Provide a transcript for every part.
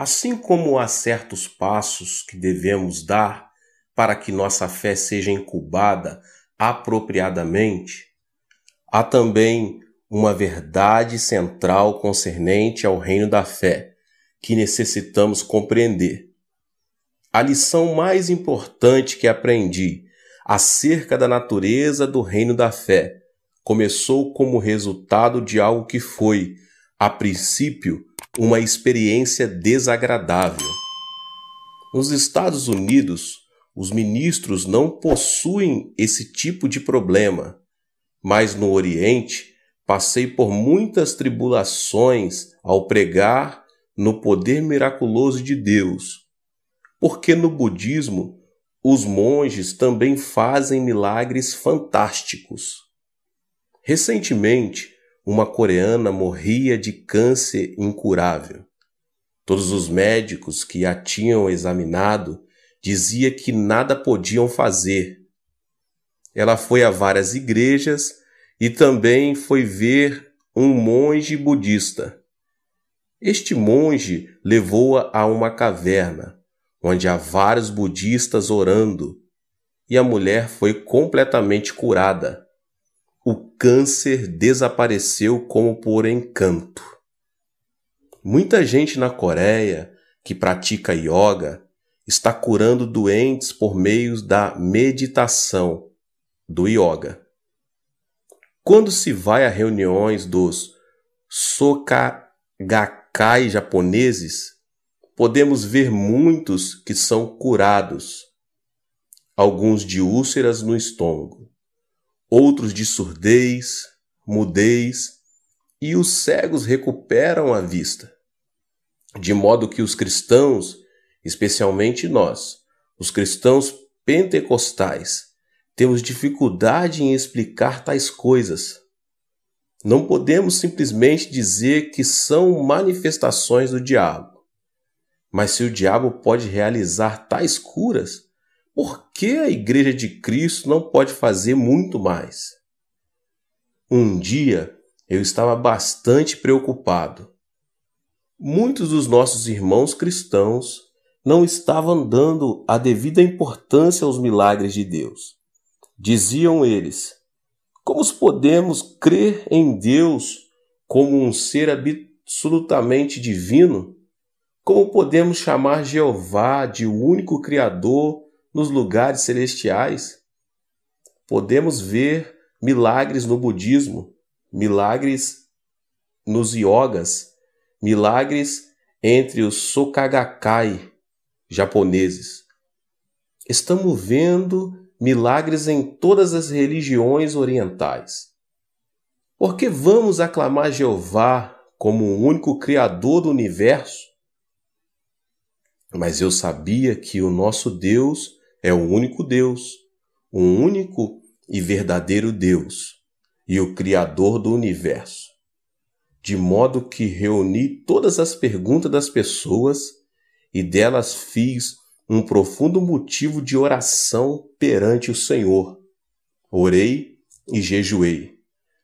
Assim como há certos passos que devemos dar para que nossa fé seja incubada apropriadamente, há também uma verdade central concernente ao reino da fé que necessitamos compreender. A lição mais importante que aprendi acerca da natureza do reino da fé começou como resultado de algo que foi a princípio, uma experiência desagradável. Nos Estados Unidos, os ministros não possuem esse tipo de problema, mas no Oriente passei por muitas tribulações ao pregar no poder miraculoso de Deus, porque no budismo os monges também fazem milagres fantásticos. Recentemente, uma coreana morria de câncer incurável. Todos os médicos que a tinham examinado dizia que nada podiam fazer. Ela foi a várias igrejas e também foi ver um monge budista. Este monge levou-a a uma caverna, onde há vários budistas orando, e a mulher foi completamente curada câncer desapareceu como por encanto. Muita gente na Coreia que pratica yoga está curando doentes por meio da meditação do yoga. Quando se vai a reuniões dos sokagakai japoneses, podemos ver muitos que são curados, alguns de úlceras no estômago outros de surdez, mudez, e os cegos recuperam a vista. De modo que os cristãos, especialmente nós, os cristãos pentecostais, temos dificuldade em explicar tais coisas. Não podemos simplesmente dizer que são manifestações do diabo. Mas se o diabo pode realizar tais curas, por que a Igreja de Cristo não pode fazer muito mais? Um dia eu estava bastante preocupado. Muitos dos nossos irmãos cristãos não estavam dando a devida importância aos milagres de Deus. Diziam eles: Como podemos crer em Deus como um ser absolutamente divino? Como podemos chamar Jeová de único Criador? nos lugares celestiais. Podemos ver milagres no budismo, milagres nos yogas, milagres entre os Sokagakai japoneses. Estamos vendo milagres em todas as religiões orientais. Por que vamos aclamar Jeová como o único Criador do universo? Mas eu sabia que o nosso Deus é o único Deus, um único e verdadeiro Deus e o Criador do universo. De modo que reuni todas as perguntas das pessoas e delas fiz um profundo motivo de oração perante o Senhor. Orei e jejuei.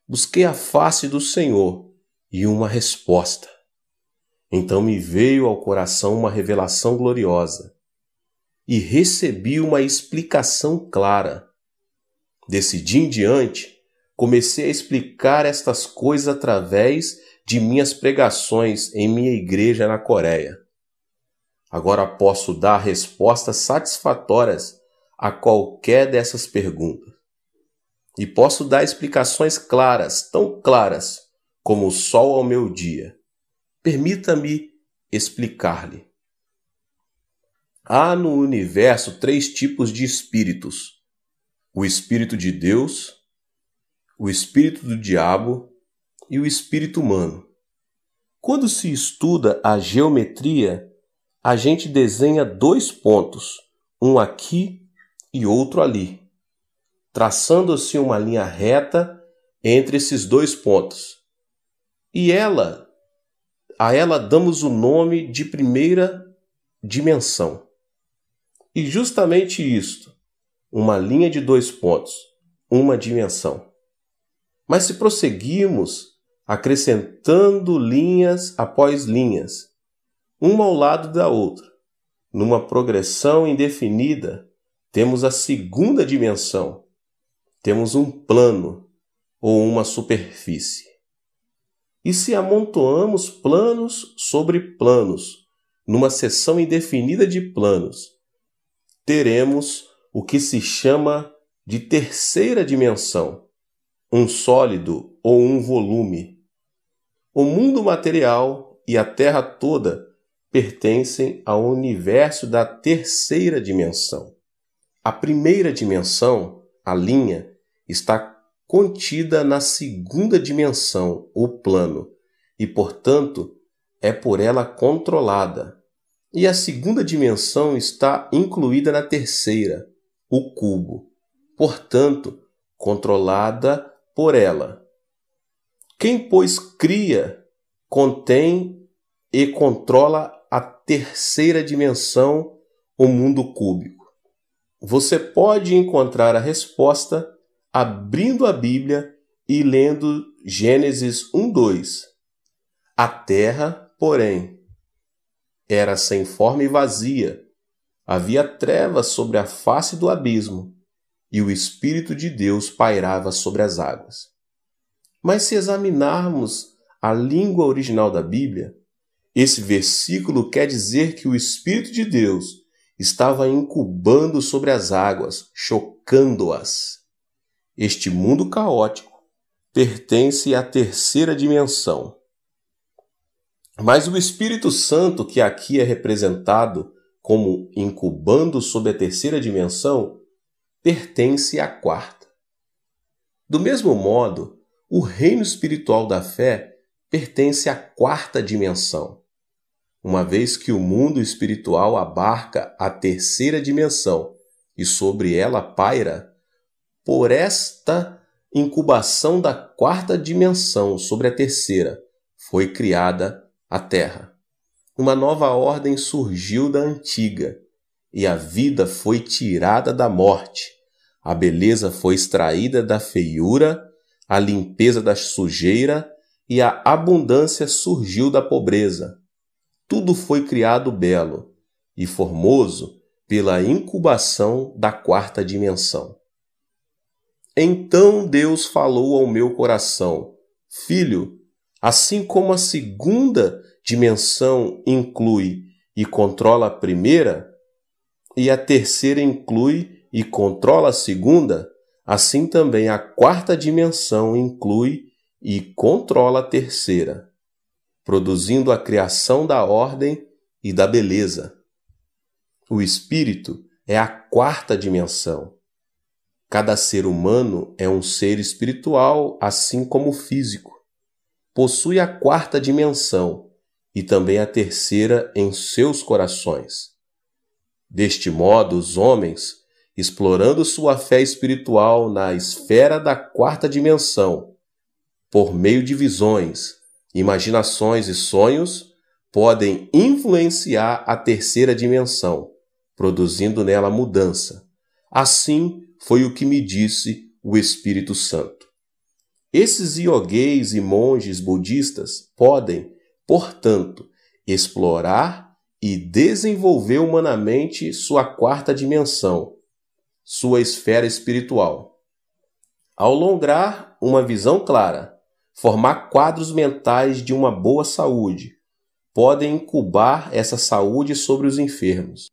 Busquei a face do Senhor e uma resposta. Então me veio ao coração uma revelação gloriosa e recebi uma explicação clara. Desse dia em diante, comecei a explicar estas coisas através de minhas pregações em minha igreja na Coreia. Agora posso dar respostas satisfatórias a qualquer dessas perguntas. E posso dar explicações claras, tão claras como o sol ao meu dia. Permita-me explicar-lhe. Há no universo três tipos de espíritos: o espírito de Deus, o espírito do diabo e o espírito humano. Quando se estuda a geometria, a gente desenha dois pontos, um aqui e outro ali, traçando-se uma linha reta entre esses dois pontos. E ela, a ela damos o nome de primeira dimensão. E justamente isto, uma linha de dois pontos, uma dimensão. Mas se prosseguirmos acrescentando linhas após linhas, uma ao lado da outra, numa progressão indefinida, temos a segunda dimensão. Temos um plano ou uma superfície. E se amontoamos planos sobre planos, numa seção indefinida de planos, teremos o que se chama de terceira dimensão, um sólido ou um volume. O mundo material e a Terra toda pertencem ao universo da terceira dimensão. A primeira dimensão, a linha, está contida na segunda dimensão, o plano, e, portanto, é por ela controlada. E a segunda dimensão está incluída na terceira, o cubo, portanto, controlada por ela. Quem, pois, cria, contém e controla a terceira dimensão, o mundo cúbico. Você pode encontrar a resposta abrindo a Bíblia e lendo Gênesis 1:2. A terra, porém, era sem forma e vazia. Havia trevas sobre a face do abismo, e o Espírito de Deus pairava sobre as águas. Mas se examinarmos a língua original da Bíblia, esse versículo quer dizer que o Espírito de Deus estava incubando sobre as águas, chocando-as. Este mundo caótico pertence à terceira dimensão mas o Espírito Santo, que aqui é representado como incubando sob a terceira dimensão, pertence à quarta. Do mesmo modo, o reino espiritual da fé pertence à quarta dimensão, uma vez que o mundo espiritual abarca a terceira dimensão e sobre ela paira, por esta incubação da quarta dimensão sobre a terceira, foi criada a terra. Uma nova ordem surgiu da antiga, e a vida foi tirada da morte, a beleza foi extraída da feiura, a limpeza da sujeira e a abundância surgiu da pobreza. Tudo foi criado belo e formoso pela incubação da quarta dimensão. Então Deus falou ao meu coração: Filho, Assim como a segunda dimensão inclui e controla a primeira, e a terceira inclui e controla a segunda, assim também a quarta dimensão inclui e controla a terceira, produzindo a criação da ordem e da beleza. O espírito é a quarta dimensão. Cada ser humano é um ser espiritual, assim como físico possui a quarta dimensão e também a terceira em seus corações. Deste modo, os homens, explorando sua fé espiritual na esfera da quarta dimensão, por meio de visões, imaginações e sonhos, podem influenciar a terceira dimensão, produzindo nela mudança. Assim foi o que me disse o Espírito Santo. Esses iogueis e monges budistas podem, portanto, explorar e desenvolver humanamente sua quarta dimensão, sua esfera espiritual. Ao lograr uma visão clara, formar quadros mentais de uma boa saúde, podem incubar essa saúde sobre os enfermos.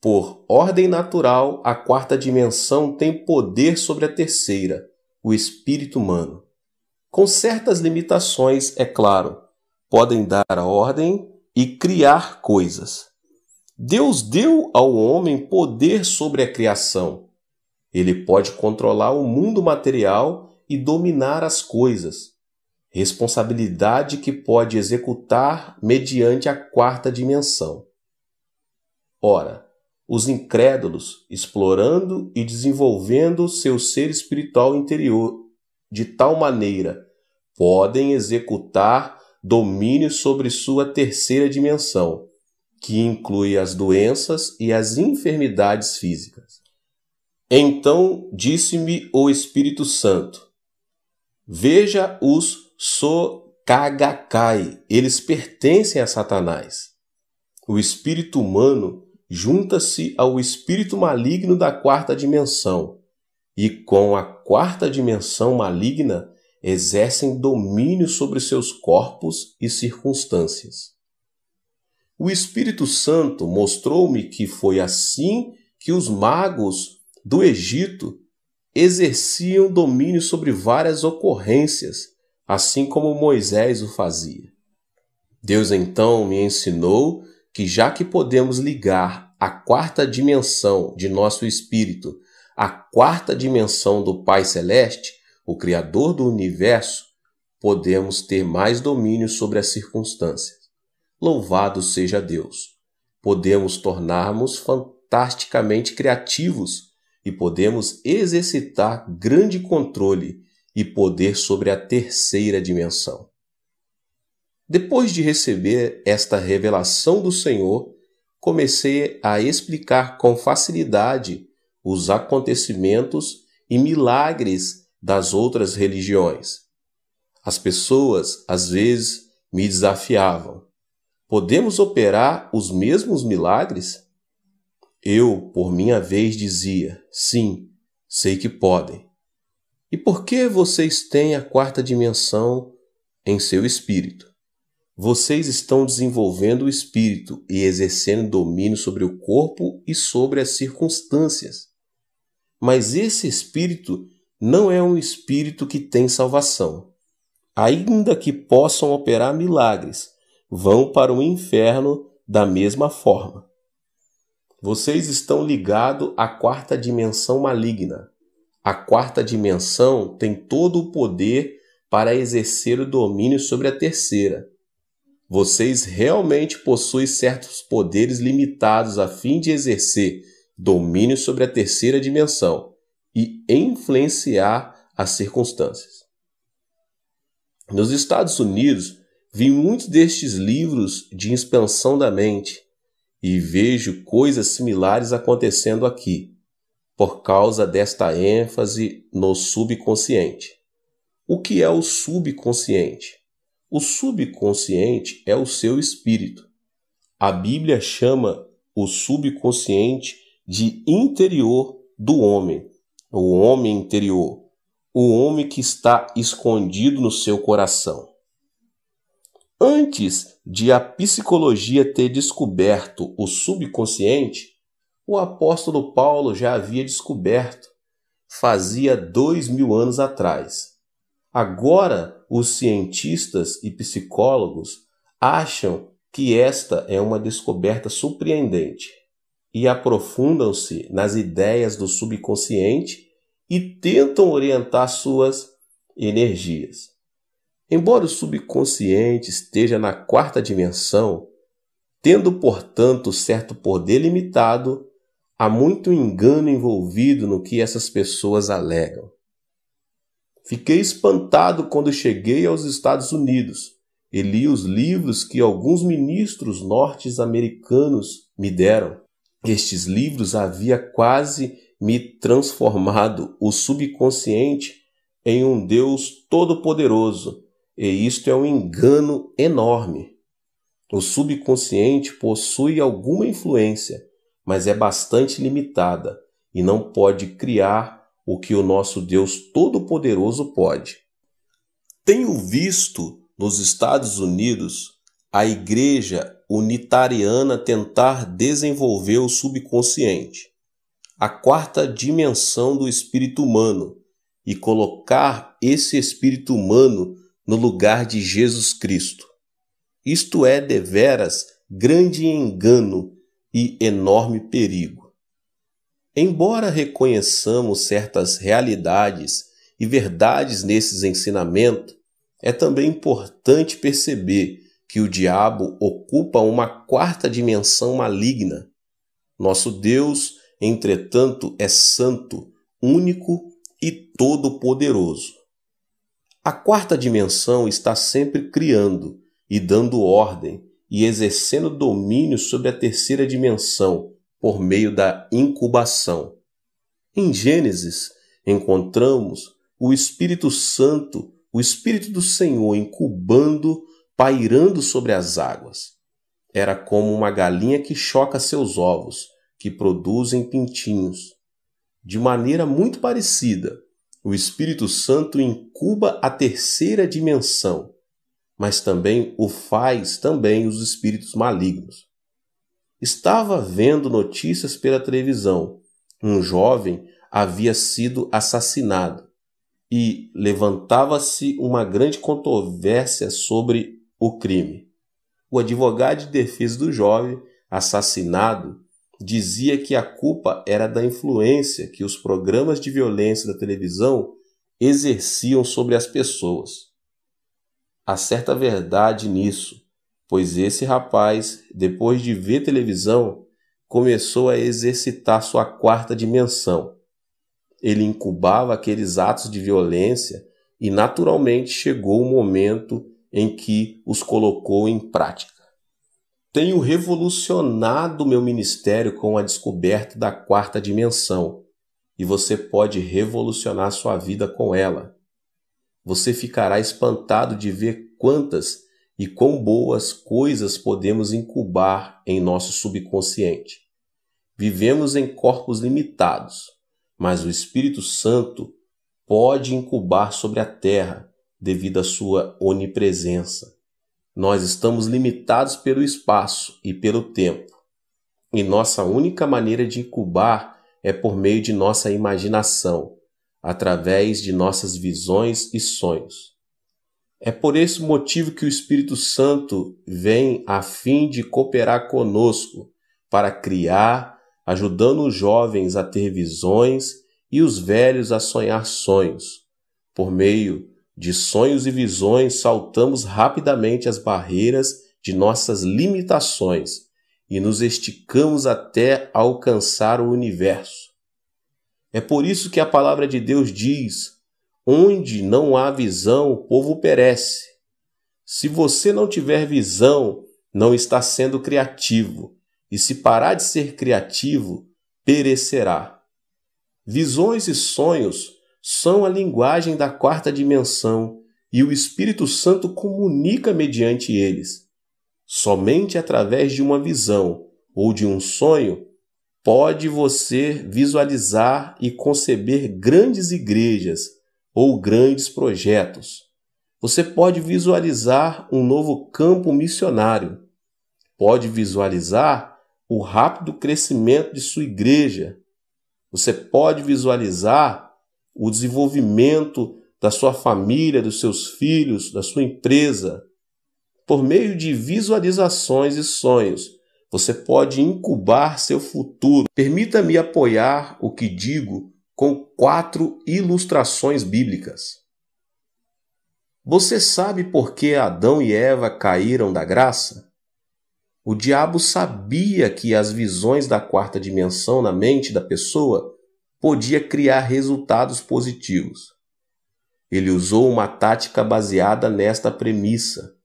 Por ordem natural, a quarta dimensão tem poder sobre a terceira, o espírito humano com certas limitações, é claro. Podem dar a ordem e criar coisas. Deus deu ao homem poder sobre a criação. Ele pode controlar o mundo material e dominar as coisas, responsabilidade que pode executar mediante a quarta dimensão. Ora, os incrédulos, explorando e desenvolvendo seu ser espiritual interior de tal maneira podem executar domínio sobre sua terceira dimensão, que inclui as doenças e as enfermidades físicas. Então disse-me o Espírito Santo: Veja os Sokagakai, eles pertencem a Satanás. O espírito humano junta-se ao espírito maligno da quarta dimensão, e com a quarta dimensão maligna exercem domínio sobre seus corpos e circunstâncias. O Espírito Santo mostrou-me que foi assim que os magos do Egito exerciam domínio sobre várias ocorrências, assim como Moisés o fazia. Deus então me ensinou que, já que podemos ligar a quarta dimensão de nosso espírito à quarta dimensão do Pai Celeste, o Criador do universo, podemos ter mais domínio sobre as circunstâncias. Louvado seja Deus! Podemos tornarmos fantasticamente criativos e podemos exercitar grande controle e poder sobre a terceira dimensão. Depois de receber esta revelação do Senhor, comecei a explicar com facilidade os acontecimentos e milagres das outras religiões. As pessoas, às vezes, me desafiavam: podemos operar os mesmos milagres? Eu, por minha vez, dizia: sim, sei que podem. E por que vocês têm a quarta dimensão em seu espírito? Vocês estão desenvolvendo o espírito e exercendo domínio sobre o corpo e sobre as circunstâncias. Mas esse espírito não é um espírito que tem salvação. Ainda que possam operar milagres, vão para o inferno da mesma forma. Vocês estão ligados à quarta dimensão maligna. A quarta dimensão tem todo o poder para exercer o domínio sobre a terceira. Vocês realmente possuem certos poderes limitados a fim de exercer domínio sobre a terceira dimensão e influenciar as circunstâncias. Nos Estados Unidos, vi muitos destes livros de expansão da mente e vejo coisas similares acontecendo aqui, por causa desta ênfase no subconsciente. O que é o subconsciente? O subconsciente é o seu espírito. A Bíblia chama o subconsciente de interior do homem o homem interior, o homem que está escondido no seu coração. Antes de a psicologia ter descoberto o subconsciente, o apóstolo Paulo já havia descoberto, fazia dois mil anos atrás. Agora, os cientistas e psicólogos acham que esta é uma descoberta surpreendente e aprofundam-se nas ideias do subconsciente e tentam orientar suas energias. Embora o subconsciente esteja na quarta dimensão, tendo, portanto, certo poder limitado, há muito engano envolvido no que essas pessoas alegam. Fiquei espantado quando cheguei aos Estados Unidos e li os livros que alguns ministros norte-americanos me deram estes livros havia quase me transformado o subconsciente em um Deus todo-poderoso, e isto é um engano enorme. O subconsciente possui alguma influência, mas é bastante limitada e não pode criar o que o nosso Deus Todo-Poderoso pode. Tenho visto nos Estados Unidos a igreja unitariana tentar desenvolver o subconsciente, a quarta dimensão do espírito humano, e colocar esse espírito humano no lugar de Jesus Cristo. Isto é deveras grande engano e enorme perigo. Embora reconheçamos certas realidades e verdades nesses ensinamentos, é também importante perceber que o diabo ocupa uma quarta dimensão maligna. Nosso Deus, entretanto, é santo, único e todo-poderoso. A quarta dimensão está sempre criando e dando ordem e exercendo domínio sobre a terceira dimensão por meio da incubação. Em Gênesis, encontramos o Espírito Santo, o Espírito do Senhor, incubando pairando sobre as águas. Era como uma galinha que choca seus ovos, que produzem pintinhos. De maneira muito parecida, o Espírito Santo incuba a terceira dimensão, mas também o faz também os espíritos malignos. Estava vendo notícias pela televisão. Um jovem havia sido assassinado e levantava-se uma grande controvérsia sobre o crime. O advogado de defesa do jovem assassinado dizia que a culpa era da influência que os programas de violência da televisão exerciam sobre as pessoas. Há certa verdade nisso, pois esse rapaz, depois de ver televisão, começou a exercitar sua quarta dimensão. Ele incubava aqueles atos de violência e naturalmente chegou o momento em que os colocou em prática. Tenho revolucionado meu ministério com a descoberta da quarta dimensão e você pode revolucionar sua vida com ela. Você ficará espantado de ver quantas e quão boas coisas podemos incubar em nosso subconsciente. Vivemos em corpos limitados, mas o Espírito Santo pode incubar sobre a terra devido à sua onipresença. Nós estamos limitados pelo espaço e pelo tempo, e nossa única maneira de incubar é por meio de nossa imaginação, através de nossas visões e sonhos. É por esse motivo que o Espírito Santo vem a fim de cooperar conosco para criar, ajudando os jovens a ter visões e os velhos a sonhar sonhos, por meio de sonhos e visões, saltamos rapidamente as barreiras de nossas limitações e nos esticamos até alcançar o universo. É por isso que a palavra de Deus diz: onde não há visão, o povo perece. Se você não tiver visão, não está sendo criativo, e se parar de ser criativo, perecerá. Visões e sonhos são a linguagem da quarta dimensão e o Espírito Santo comunica mediante eles. Somente através de uma visão ou de um sonho pode você visualizar e conceber grandes igrejas ou grandes projetos. Você pode visualizar um novo campo missionário. Pode visualizar o rápido crescimento de sua igreja. Você pode visualizar o desenvolvimento da sua família, dos seus filhos, da sua empresa. Por meio de visualizações e sonhos, você pode incubar seu futuro. Permita-me apoiar o que digo com quatro ilustrações bíblicas. Você sabe por que Adão e Eva caíram da graça? O diabo sabia que as visões da quarta dimensão na mente da pessoa podia criar resultados positivos. Ele usou uma tática baseada nesta premissa.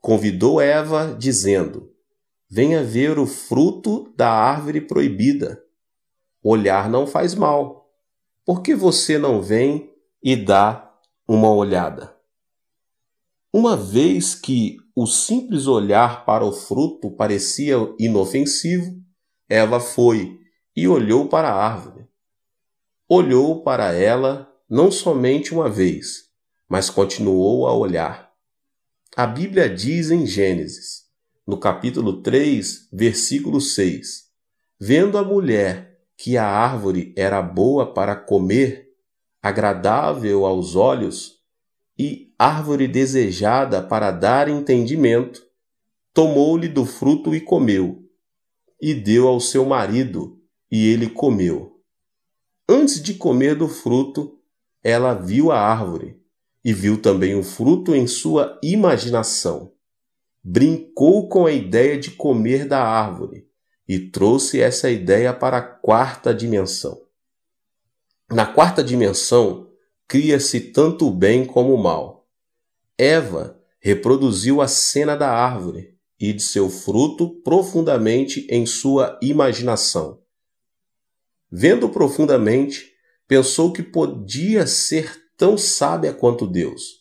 Convidou Eva, dizendo: Venha ver o fruto da árvore proibida. Olhar não faz mal. Por que você não vem e dá uma olhada? Uma vez que o simples olhar para o fruto parecia inofensivo, Eva foi e olhou para a árvore olhou para ela não somente uma vez, mas continuou a olhar. A Bíblia diz em Gênesis, no capítulo 3, versículo 6: Vendo a mulher que a árvore era boa para comer, agradável aos olhos e árvore desejada para dar entendimento, tomou-lhe do fruto e comeu, e deu ao seu marido, e ele comeu. Antes de comer do fruto, ela viu a árvore e viu também o fruto em sua imaginação. Brincou com a ideia de comer da árvore e trouxe essa ideia para a quarta dimensão. Na quarta dimensão, cria-se tanto o bem como o mal. Eva reproduziu a cena da árvore e de seu fruto profundamente em sua imaginação vendo profundamente, pensou que podia ser tão sábia quanto Deus.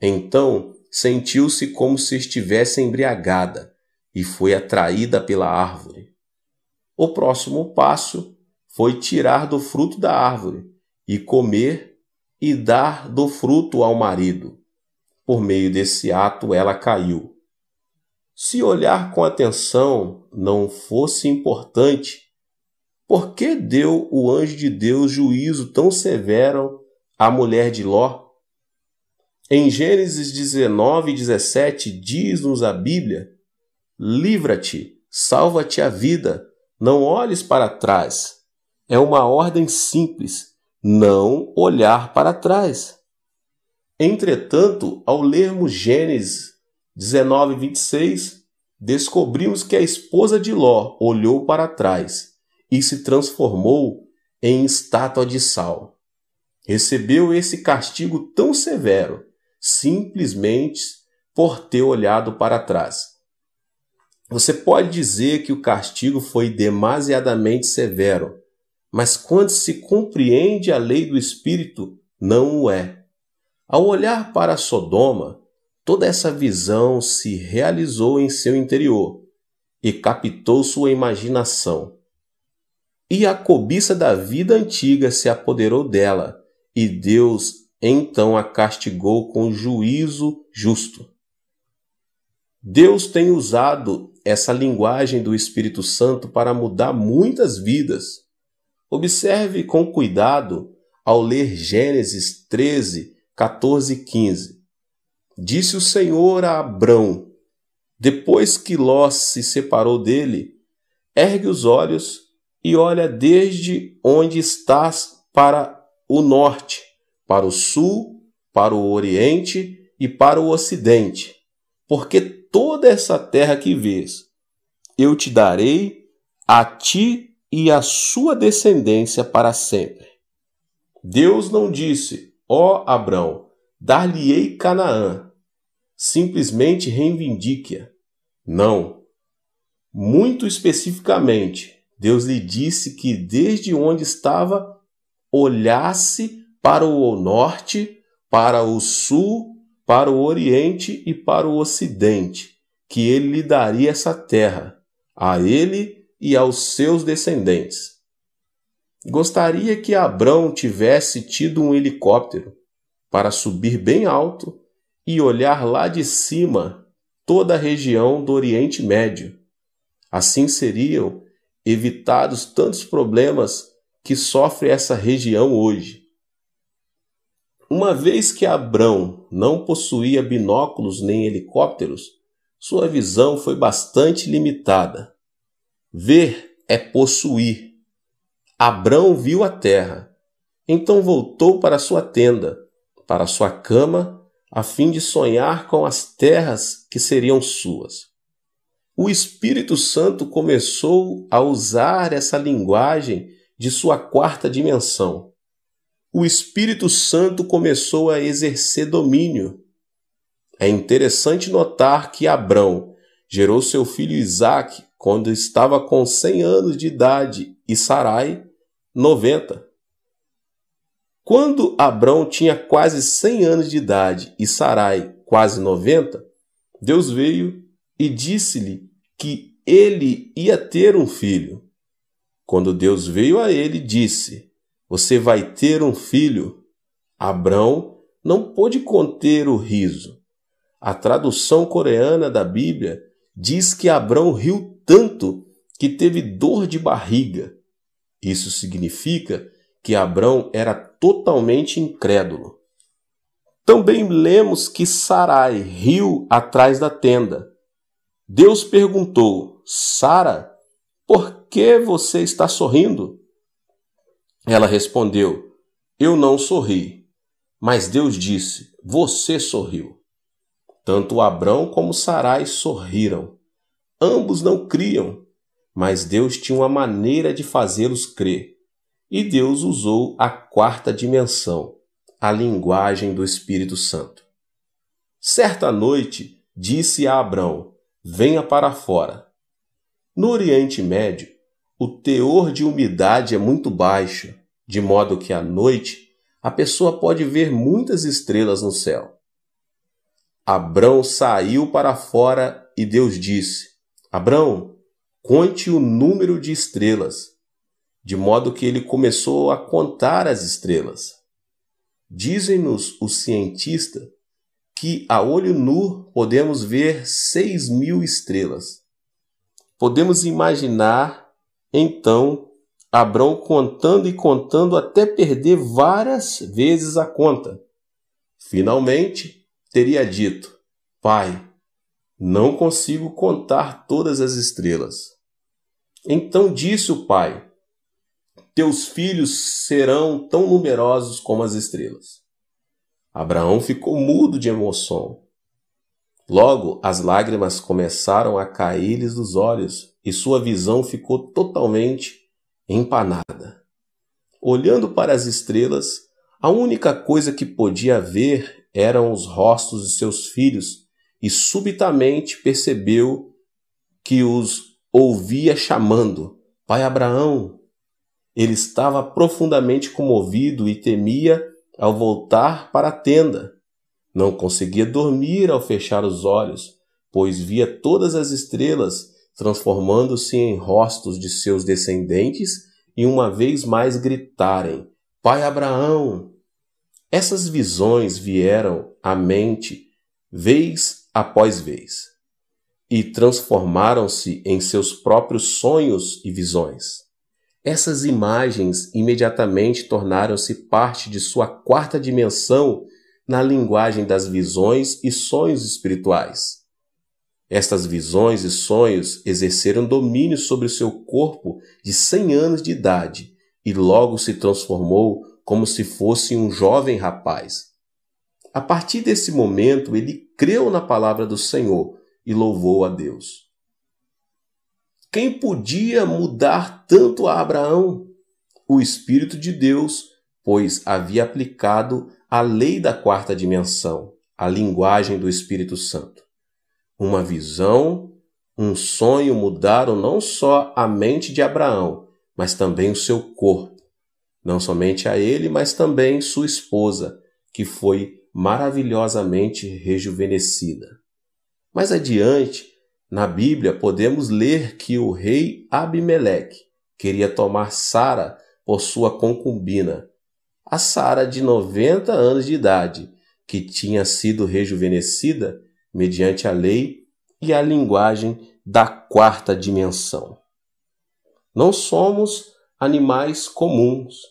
Então sentiu-se como se estivesse embriagada e foi atraída pela árvore. O próximo passo foi tirar do fruto da árvore e comer e dar do fruto ao marido. Por meio desse ato ela caiu. Se olhar com atenção não fosse importante, por que deu o anjo de Deus juízo tão severo à mulher de Ló? Em Gênesis 19, 17, diz-nos a Bíblia: Livra-te, salva-te a vida, não olhes para trás. É uma ordem simples, não olhar para trás. Entretanto, ao lermos Gênesis 19, 26, descobrimos que a esposa de Ló olhou para trás e se transformou em estátua de sal. Recebeu esse castigo tão severo, simplesmente por ter olhado para trás. Você pode dizer que o castigo foi demasiadamente severo, mas quando se compreende a lei do Espírito, não o é. Ao olhar para Sodoma, toda essa visão se realizou em seu interior e captou sua imaginação. E a cobiça da vida antiga se apoderou dela, e Deus então a castigou com juízo justo. Deus tem usado essa linguagem do Espírito Santo para mudar muitas vidas. Observe com cuidado ao ler Gênesis 13, 14 e 15. Disse o Senhor a Abrão, depois que Ló se separou dele, ergue os olhos e olha desde onde estás para o norte, para o sul, para o oriente e para o ocidente, porque toda essa terra que vês eu te darei a ti e à sua descendência para sempre. Deus não disse, ó oh, dar-lhe-ei Canaã. Simplesmente reivindique-a. Não. Muito especificamente, Deus lhe disse que desde onde estava olhasse para o norte, para o sul, para o oriente e para o ocidente, que ele lhe daria essa terra, a ele e aos seus descendentes. Gostaria que Abrão tivesse tido um helicóptero para subir bem alto e olhar lá de cima toda a região do Oriente Médio. Assim seriam evitados tantos problemas que sofre essa região hoje. Uma vez que Abrão não possuía binóculos nem helicópteros, sua visão foi bastante limitada. Ver é possuir. Abrão viu a terra, então voltou para sua tenda, para sua cama, a fim de sonhar com as terras que seriam suas o Espírito Santo começou a usar essa linguagem de sua quarta dimensão. O Espírito Santo começou a exercer domínio. É interessante notar que Abrão gerou seu filho Isaque quando estava com 100 anos de idade e Sarai 90. Quando Abrão tinha quase 100 anos de idade e Sarai quase 90, Deus veio e disse-lhe que ele ia ter um filho. Quando Deus veio a ele, disse: Você vai ter um filho. Abrão não pôde conter o riso. A tradução coreana da Bíblia diz que Abrão riu tanto que teve dor de barriga. Isso significa que Abrão era totalmente incrédulo. Também lemos que Sarai riu atrás da tenda. Deus perguntou: Sara, por que você está sorrindo? Ela respondeu: Eu não sorri. Mas Deus disse: Você sorriu. Tanto Abrão como Sarai sorriram. Ambos não criam, mas Deus tinha uma maneira de fazê-los crer. E Deus usou a quarta dimensão, a linguagem do Espírito Santo. Certa noite, disse a Abrão: venha para fora. No Oriente Médio, o teor de umidade é muito baixo, de modo que à noite a pessoa pode ver muitas estrelas no céu. Abrão saiu para fora e Deus disse: Abrão, conte o número de estrelas. De modo que ele começou a contar as estrelas. Dizem-nos o cientista que a olho nu podemos ver seis mil estrelas. Podemos imaginar, então, Abrão contando e contando até perder várias vezes a conta. Finalmente, teria dito: Pai, não consigo contar todas as estrelas. Então disse o pai: Teus filhos serão tão numerosos como as estrelas. Abraão ficou mudo de emoção. Logo, as lágrimas começaram a cair-lhes dos olhos e sua visão ficou totalmente empanada. Olhando para as estrelas, a única coisa que podia ver eram os rostos de seus filhos e subitamente percebeu que os ouvia chamando: Pai Abraão. Ele estava profundamente comovido e temia ao voltar para a tenda. Não conseguia dormir ao fechar os olhos, pois via todas as estrelas transformando-se em rostos de seus descendentes e uma vez mais gritarem: Pai Abraão! Essas visões vieram à mente vez após vez e transformaram-se em seus próprios sonhos e visões. Essas imagens imediatamente tornaram-se parte de sua quarta dimensão na linguagem das visões e sonhos espirituais. Estas visões e sonhos exerceram domínio sobre seu corpo de 100 anos de idade e logo se transformou como se fosse um jovem rapaz. A partir desse momento, ele creu na palavra do Senhor e louvou a Deus. Quem podia mudar tanto a Abraão? O Espírito de Deus, pois havia aplicado a lei da quarta dimensão, a linguagem do Espírito Santo. Uma visão, um sonho mudaram não só a mente de Abraão, mas também o seu corpo. Não somente a ele, mas também sua esposa, que foi maravilhosamente rejuvenescida. Mais adiante, na Bíblia, podemos ler que o rei Abimeleque queria tomar Sara por sua concubina, a Sara de 90 anos de idade, que tinha sido rejuvenescida mediante a lei e a linguagem da quarta dimensão. Não somos animais comuns.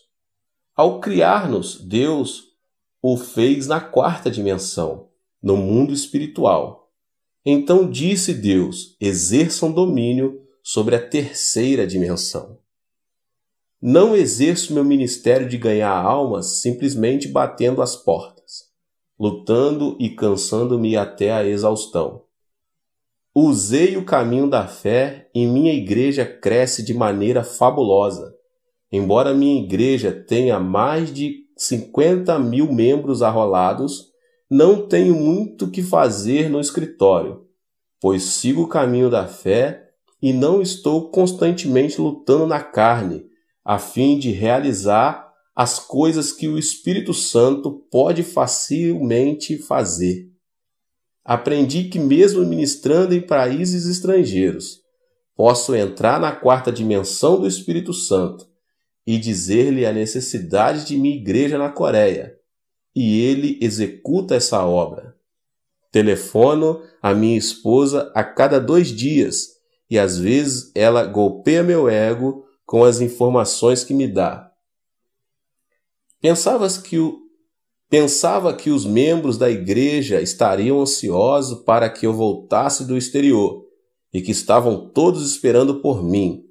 Ao criar-nos, Deus o fez na quarta dimensão, no mundo espiritual então disse Deus: exerçam domínio sobre a terceira dimensão. Não exerço meu ministério de ganhar almas simplesmente batendo as portas, lutando e cansando-me até a exaustão. Usei o caminho da fé e minha igreja cresce de maneira fabulosa. Embora minha igreja tenha mais de 50 mil membros arrolados, não tenho muito que fazer no escritório, pois sigo o caminho da fé e não estou constantemente lutando na carne, a fim de realizar as coisas que o Espírito Santo pode facilmente fazer. Aprendi que, mesmo ministrando em países estrangeiros, posso entrar na quarta dimensão do Espírito Santo e dizer-lhe a necessidade de minha igreja na Coreia e ele executa essa obra. Telefono a minha esposa a cada dois dias e às vezes ela golpeia meu ego com as informações que me dá. Pensavas que o, pensava que os membros da igreja estariam ansiosos para que eu voltasse do exterior e que estavam todos esperando por mim,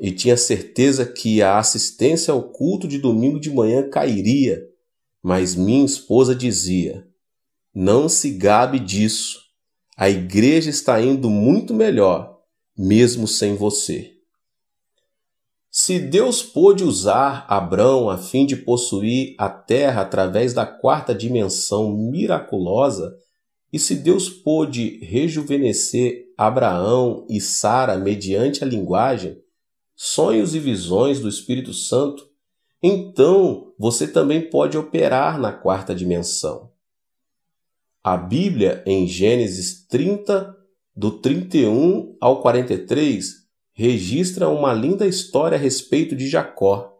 e tinha certeza que a assistência ao culto de domingo de manhã cairia mas minha esposa dizia: Não se gabe disso. A igreja está indo muito melhor, mesmo sem você. Se Deus pôde usar Abrão a fim de possuir a terra através da quarta dimensão miraculosa, e se Deus pôde rejuvenescer Abraão e Sara mediante a linguagem, sonhos e visões do Espírito Santo, então, você também pode operar na quarta dimensão. A Bíblia, em Gênesis 30, do 31 ao 43, registra uma linda história a respeito de Jacó.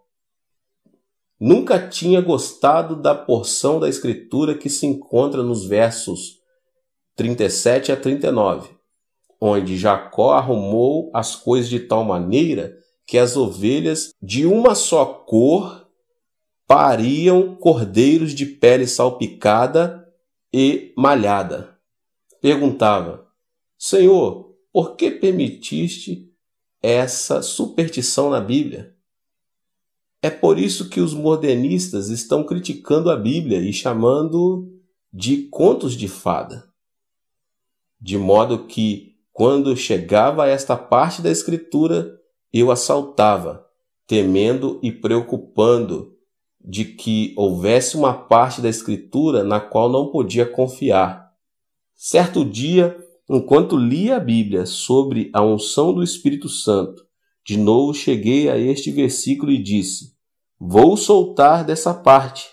Nunca tinha gostado da porção da Escritura que se encontra nos versos 37 a 39, onde Jacó arrumou as coisas de tal maneira que as ovelhas de uma só cor pariam cordeiros de pele salpicada e malhada. Perguntava: Senhor, por que permitiste essa superstição na Bíblia? É por isso que os modernistas estão criticando a Bíblia e chamando de contos de fada. De modo que, quando chegava a esta parte da Escritura, eu assaltava, temendo e preocupando de que houvesse uma parte da escritura na qual não podia confiar. Certo dia, enquanto lia a Bíblia sobre a unção do Espírito Santo, de novo cheguei a este versículo e disse: Vou soltar dessa parte.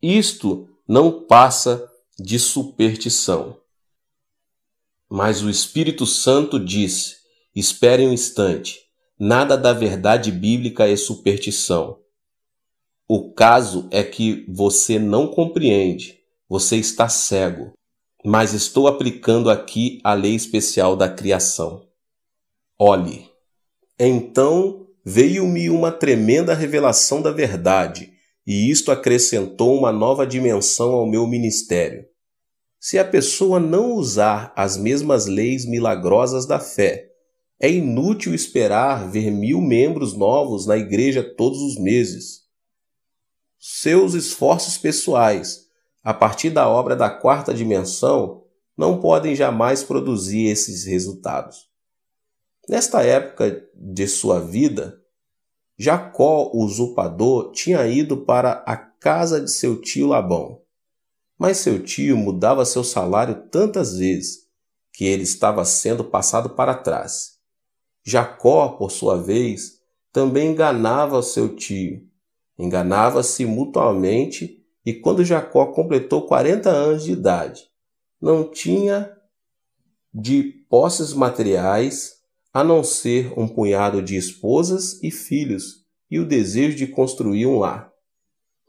Isto não passa de superstição. Mas o Espírito Santo disse: Espere um instante. Nada da verdade bíblica é superstição. O caso é que você não compreende, você está cego, mas estou aplicando aqui a lei especial da criação. Olhe. Então veio-me uma tremenda revelação da verdade, e isto acrescentou uma nova dimensão ao meu ministério. Se a pessoa não usar as mesmas leis milagrosas da fé, é inútil esperar ver mil membros novos na igreja todos os meses. Seus esforços pessoais, a partir da obra da quarta dimensão, não podem jamais produzir esses resultados. Nesta época de sua vida, Jacó, o usurpador, tinha ido para a casa de seu tio Labão. Mas seu tio mudava seu salário tantas vezes que ele estava sendo passado para trás. Jacó, por sua vez, também enganava seu tio. Enganava-se mutuamente e quando Jacó completou 40 anos de idade, não tinha de posses materiais a não ser um punhado de esposas e filhos e o desejo de construir um lar.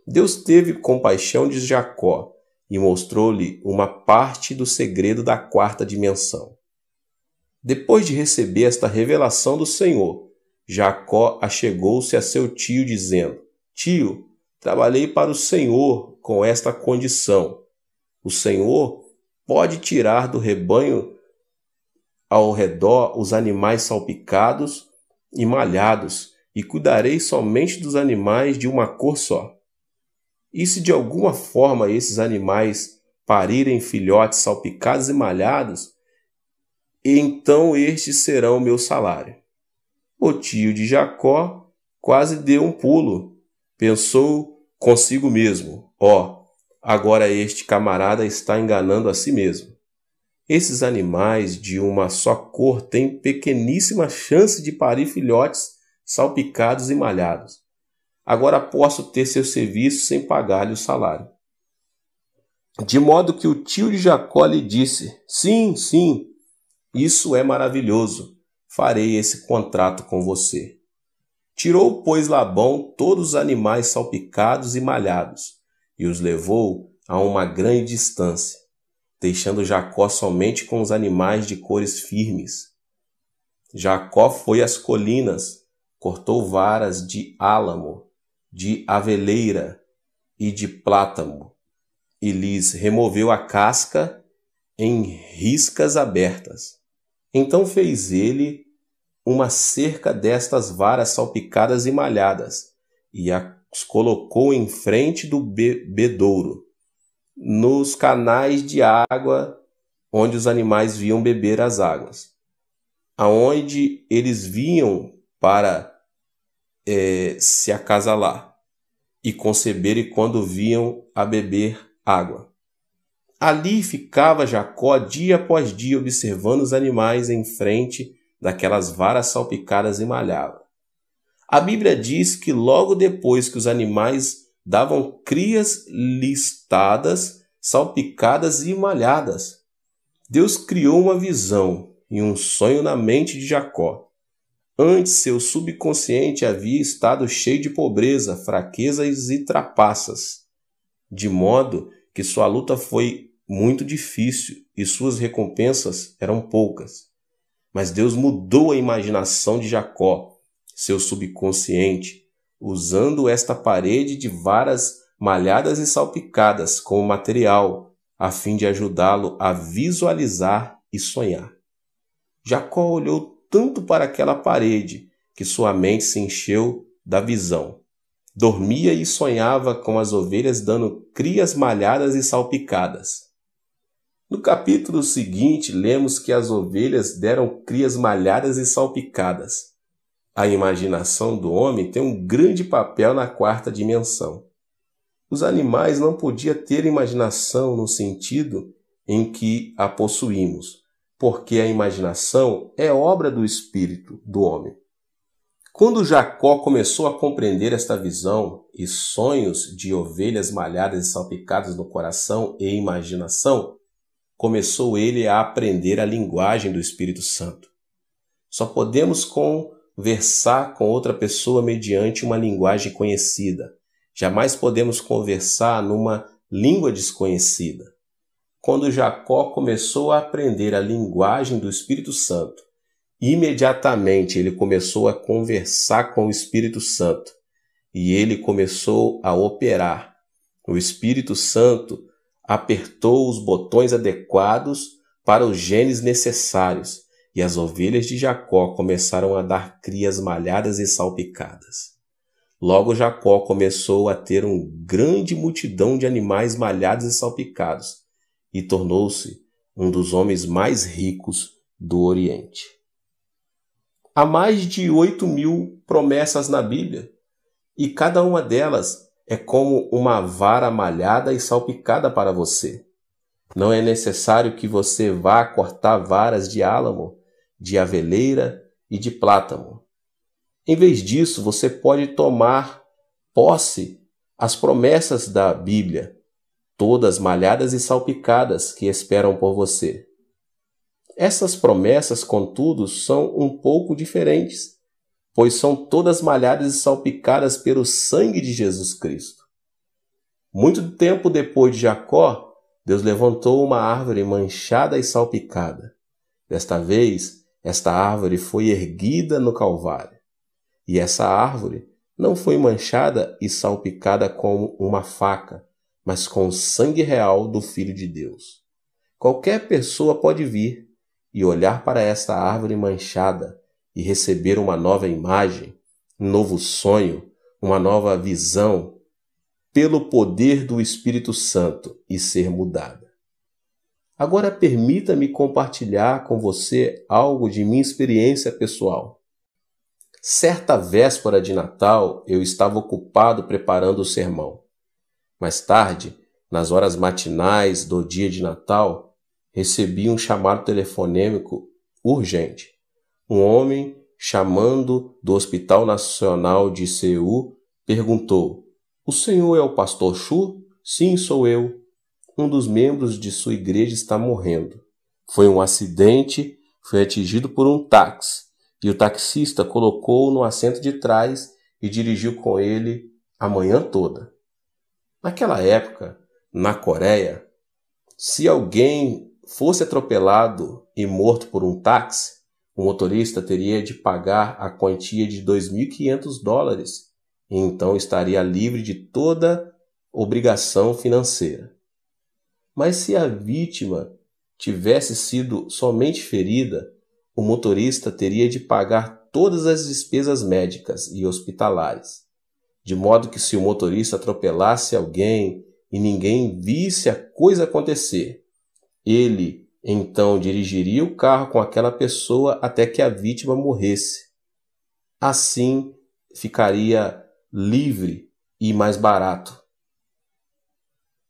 Deus teve compaixão de Jacó e mostrou-lhe uma parte do segredo da quarta dimensão. Depois de receber esta revelação do Senhor, Jacó achegou-se a seu tio, dizendo: Tio, trabalhei para o Senhor com esta condição. O Senhor pode tirar do rebanho ao redor os animais salpicados e malhados, e cuidarei somente dos animais de uma cor só. E se de alguma forma esses animais parirem filhotes salpicados e malhados, então este será o meu salário. O tio de Jacó quase deu um pulo. Pensou consigo mesmo: ó, oh, agora este camarada está enganando a si mesmo. Esses animais de uma só cor têm pequeníssima chance de parir filhotes salpicados e malhados. Agora posso ter seu serviço sem pagar-lhe o salário. De modo que o tio de Jacó lhe disse: Sim, sim, isso é maravilhoso. Farei esse contrato com você. Tirou, pois, Labão todos os animais salpicados e malhados, e os levou a uma grande distância, deixando Jacó somente com os animais de cores firmes. Jacó foi às colinas, cortou varas de álamo, de aveleira e de plátano, e lhes removeu a casca em riscas abertas. Então fez ele uma cerca destas varas salpicadas e malhadas, e as colocou em frente do bebedouro, nos canais de água onde os animais viam beber as águas, aonde eles vinham para é, se acasalar e conceber e quando vinham a beber água. Ali ficava Jacó dia após dia observando os animais em frente daquelas varas salpicadas e malhava. A Bíblia diz que logo depois que os animais davam crias listadas, salpicadas e malhadas, Deus criou uma visão e um sonho na mente de Jacó. Antes, seu subconsciente havia estado cheio de pobreza, fraquezas e trapaças, de modo que sua luta foi muito difícil e suas recompensas eram poucas. Mas Deus mudou a imaginação de Jacó, seu subconsciente, usando esta parede de varas malhadas e salpicadas como material, a fim de ajudá-lo a visualizar e sonhar. Jacó olhou tanto para aquela parede que sua mente se encheu da visão. Dormia e sonhava com as ovelhas dando crias malhadas e salpicadas. No capítulo seguinte, lemos que as ovelhas deram crias malhadas e salpicadas. A imaginação do homem tem um grande papel na quarta dimensão. Os animais não podiam ter imaginação no sentido em que a possuímos, porque a imaginação é obra do espírito do homem. Quando Jacó começou a compreender esta visão e sonhos de ovelhas malhadas e salpicadas no coração e imaginação, começou ele a aprender a linguagem do Espírito Santo. Só podemos conversar com outra pessoa mediante uma linguagem conhecida. Jamais podemos conversar numa língua desconhecida. Quando Jacó começou a aprender a linguagem do Espírito Santo, imediatamente ele começou a conversar com o Espírito Santo e ele começou a operar. O Espírito Santo apertou os botões adequados para os genes necessários, e as ovelhas de Jacó começaram a dar crias malhadas e salpicadas. Logo Jacó começou a ter uma grande multidão de animais malhados e salpicados, e tornou-se um dos homens mais ricos do Oriente. Há mais de oito mil promessas na Bíblia, e cada uma delas é como uma vara malhada e salpicada para você. Não é necessário que você vá cortar varas de álamo, de aveleira e de plátano. Em vez disso, você pode tomar posse as promessas da Bíblia, todas malhadas e salpicadas que esperam por você. Essas promessas, contudo, são um pouco diferentes pois são todas malhadas e salpicadas pelo sangue de Jesus Cristo. Muito tempo depois de Jacó, Deus levantou uma árvore manchada e salpicada. Desta vez, esta árvore foi erguida no Calvário. E essa árvore não foi manchada e salpicada como uma faca, mas com o sangue real do Filho de Deus. Qualquer pessoa pode vir e olhar para esta árvore manchada, e receber uma nova imagem, um novo sonho, uma nova visão pelo poder do Espírito Santo e ser mudada. Agora permita-me compartilhar com você algo de minha experiência pessoal. Certa véspera de Natal, eu estava ocupado preparando o sermão. Mais tarde, nas horas matinais do dia de Natal, recebi um chamado telefonêmico urgente. Um homem, chamando do Hospital Nacional de Seul, perguntou: O senhor é o pastor Chu? Sim, sou eu. Um dos membros de sua igreja está morrendo. Foi um acidente, foi atingido por um táxi, e o taxista colocou-o no assento de trás e dirigiu com ele a manhã toda. Naquela época, na Coreia, se alguém fosse atropelado e morto por um táxi, o motorista teria de pagar a quantia de 2.500 dólares e então estaria livre de toda obrigação financeira. Mas se a vítima tivesse sido somente ferida, o motorista teria de pagar todas as despesas médicas e hospitalares. De modo que, se o motorista atropelasse alguém e ninguém visse a coisa acontecer, ele então dirigiria o carro com aquela pessoa até que a vítima morresse. Assim ficaria livre e mais barato.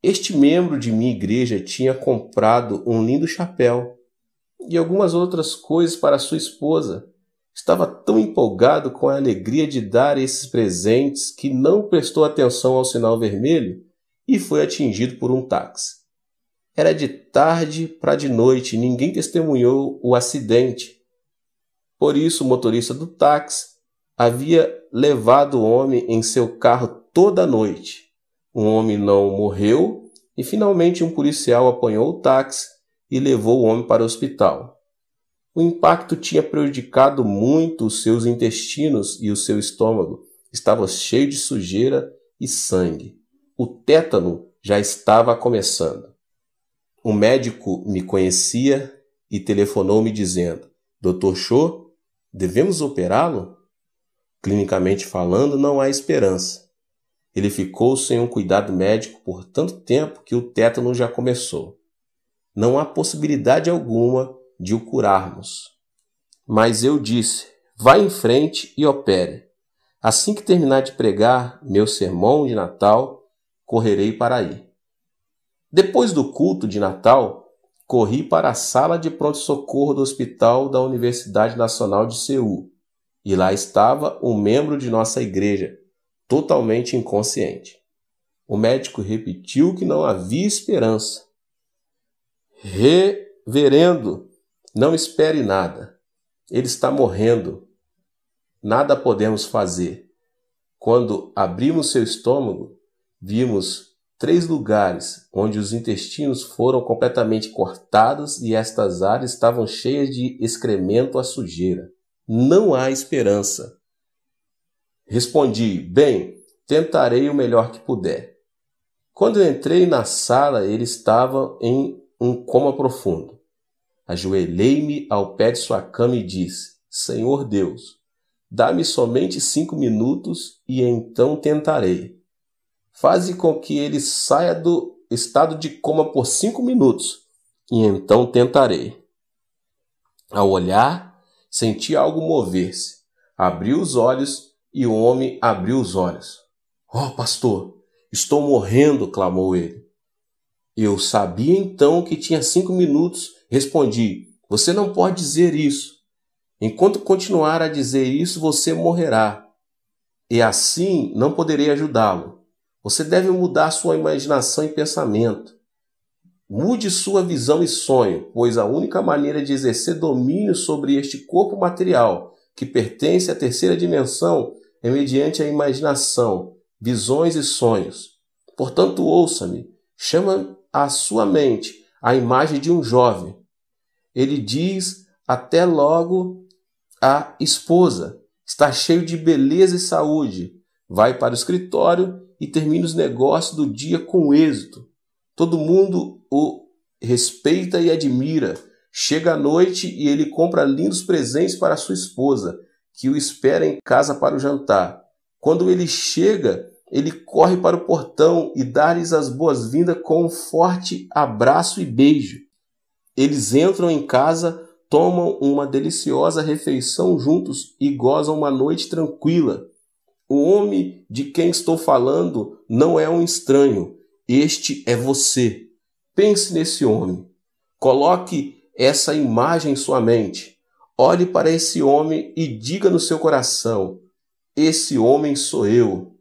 Este membro de minha igreja tinha comprado um lindo chapéu e algumas outras coisas para sua esposa. Estava tão empolgado com a alegria de dar esses presentes que não prestou atenção ao sinal vermelho e foi atingido por um táxi. Era de tarde para de noite, ninguém testemunhou o acidente. Por isso, o motorista do táxi havia levado o homem em seu carro toda a noite. O homem não morreu e finalmente um policial apanhou o táxi e levou o homem para o hospital. O impacto tinha prejudicado muito os seus intestinos e o seu estômago. Estava cheio de sujeira e sangue. O tétano já estava começando. Um médico me conhecia e telefonou-me dizendo: "Doutor Cho, devemos operá-lo? Clinicamente falando, não há esperança. Ele ficou sem um cuidado médico por tanto tempo que o tétano já começou. Não há possibilidade alguma de o curarmos. Mas eu disse: vá em frente e opere. Assim que terminar de pregar meu sermão de Natal, correrei para aí. Depois do culto de Natal, corri para a sala de pronto-socorro do hospital da Universidade Nacional de Seul. E lá estava um membro de nossa igreja, totalmente inconsciente. O médico repetiu que não havia esperança. Reverendo, não espere nada. Ele está morrendo. Nada podemos fazer. Quando abrimos seu estômago, vimos três lugares onde os intestinos foram completamente cortados e estas áreas estavam cheias de excremento à sujeira. Não há esperança. Respondi: Bem, tentarei o melhor que puder. Quando entrei na sala, ele estava em um coma profundo. Ajoelhei-me ao pé de sua cama e disse: Senhor Deus, dá-me somente cinco minutos e então tentarei. Faze com que ele saia do estado de coma por cinco minutos, e então tentarei. Ao olhar, senti algo mover-se. Abri os olhos e o homem abriu os olhos. Oh, pastor, estou morrendo! clamou ele. Eu sabia então que tinha cinco minutos. Respondi: Você não pode dizer isso. Enquanto continuar a dizer isso, você morrerá. E assim não poderei ajudá-lo. Você deve mudar sua imaginação e pensamento. Mude sua visão e sonho, pois a única maneira de exercer domínio sobre este corpo material, que pertence à terceira dimensão, é mediante a imaginação, visões e sonhos. Portanto, ouça-me, chama à sua mente a imagem de um jovem. Ele diz até logo à esposa: está cheio de beleza e saúde. Vai para o escritório e termina os negócios do dia com êxito. Todo mundo o respeita e admira. Chega à noite e ele compra lindos presentes para sua esposa, que o espera em casa para o jantar. Quando ele chega, ele corre para o portão e dá-lhes as boas-vindas com um forte abraço e beijo. Eles entram em casa, tomam uma deliciosa refeição juntos e gozam uma noite tranquila. O homem de quem estou falando não é um estranho, este é você. Pense nesse homem. Coloque essa imagem em sua mente. Olhe para esse homem e diga no seu coração: Esse homem sou eu.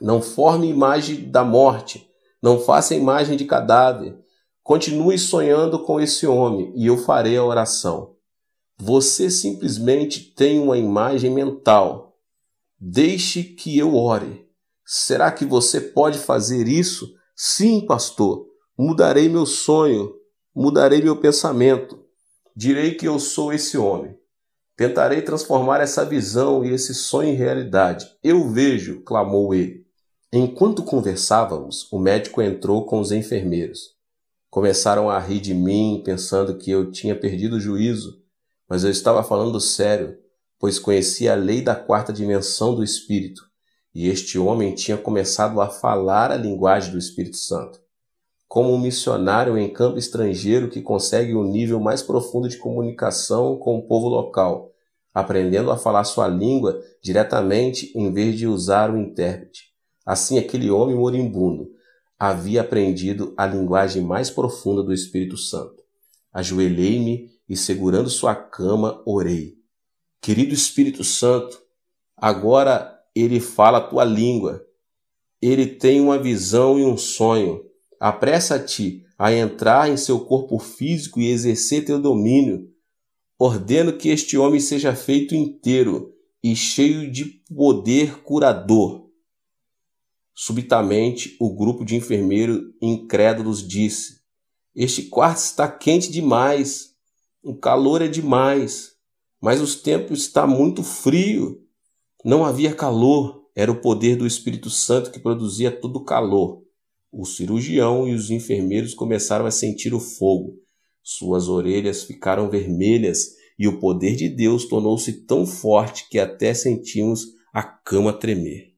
Não forme imagem da morte, não faça imagem de cadáver. Continue sonhando com esse homem e eu farei a oração. Você simplesmente tem uma imagem mental Deixe que eu ore. Será que você pode fazer isso? Sim, pastor. Mudarei meu sonho, mudarei meu pensamento. Direi que eu sou esse homem. Tentarei transformar essa visão e esse sonho em realidade. Eu vejo, clamou ele. Enquanto conversávamos, o médico entrou com os enfermeiros. Começaram a rir de mim, pensando que eu tinha perdido o juízo, mas eu estava falando sério pois conhecia a lei da quarta dimensão do Espírito, e este homem tinha começado a falar a linguagem do Espírito Santo. Como um missionário em campo estrangeiro que consegue um nível mais profundo de comunicação com o povo local, aprendendo a falar sua língua diretamente em vez de usar o intérprete. Assim, aquele homem moribundo havia aprendido a linguagem mais profunda do Espírito Santo. Ajoelhei-me e, segurando sua cama, orei. Querido Espírito Santo, agora ele fala a tua língua. Ele tem uma visão e um sonho. Apressa-te a entrar em seu corpo físico e exercer teu domínio. Ordeno que este homem seja feito inteiro e cheio de poder curador. Subitamente, o grupo de enfermeiros incrédulos disse: Este quarto está quente demais, o calor é demais. Mas os tempos está muito frio. Não havia calor. Era o poder do Espírito Santo que produzia todo o calor. O cirurgião e os enfermeiros começaram a sentir o fogo. Suas orelhas ficaram vermelhas e o poder de Deus tornou-se tão forte que até sentimos a cama tremer.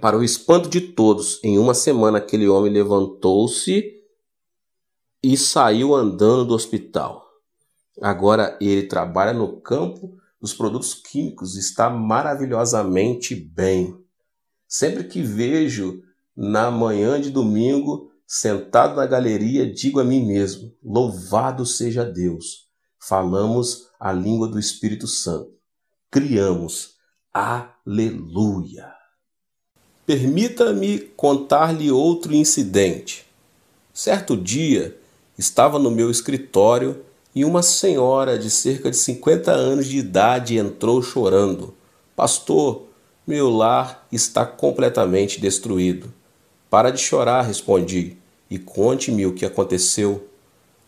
Para o espanto de todos, em uma semana aquele homem levantou-se e saiu andando do hospital. Agora ele trabalha no campo dos produtos químicos, e está maravilhosamente bem. Sempre que vejo na manhã de domingo, sentado na galeria, digo a mim mesmo: Louvado seja Deus! Falamos a língua do Espírito Santo. Criamos. Aleluia! Permita-me contar-lhe outro incidente. Certo dia, estava no meu escritório e uma senhora de cerca de 50 anos de idade entrou chorando: Pastor, meu lar está completamente destruído. Para de chorar, respondi, e conte-me o que aconteceu.